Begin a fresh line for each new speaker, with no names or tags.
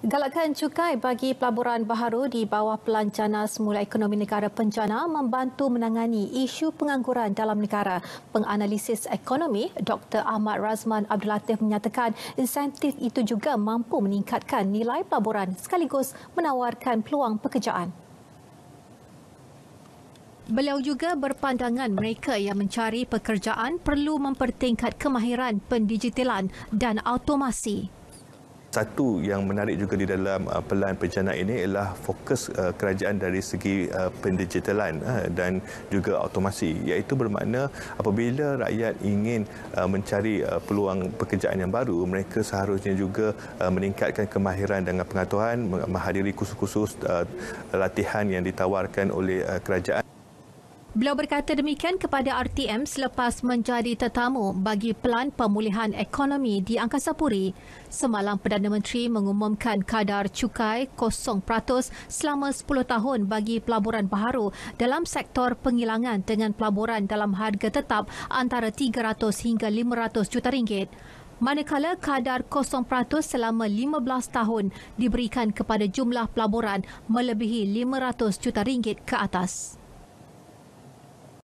Galakan cukai bagi pelaburan baharu di bawah pelancana semula ekonomi negara penjana membantu menangani isu pengangguran dalam negara. Penganalisis ekonomi Dr. Ahmad Razman Abdul Latif menyatakan insentif itu juga mampu meningkatkan nilai pelaburan sekaligus menawarkan peluang pekerjaan. Beliau juga berpandangan mereka yang mencari pekerjaan perlu mempertingkat kemahiran pendigitalan dan automasi
satu yang menarik juga di dalam uh, pelan perencanaan ini ialah fokus uh, kerajaan dari segi uh, pendigitalan uh, dan juga automasi iaitu bermakna apabila rakyat ingin uh, mencari uh, peluang pekerjaan yang baru mereka seharusnya juga uh, meningkatkan kemahiran dengan pengatuhan menghadiri kursus-kursus uh, latihan yang ditawarkan oleh uh, kerajaan
Beliau berkata demikian kepada RTM selepas menjadi tetamu bagi pelan pemulihan ekonomi di Angkasa Puri. Semalam Perdana Menteri mengumumkan kadar cukai 0% selama 10 tahun bagi pelaburan baharu dalam sektor pengilangan dengan pelaburan dalam harga tetap antara 300 hingga 500 juta ringgit. Manakala kadar 0% selama 15 tahun diberikan kepada jumlah pelaburan melebihi 500 juta ringgit ke atas.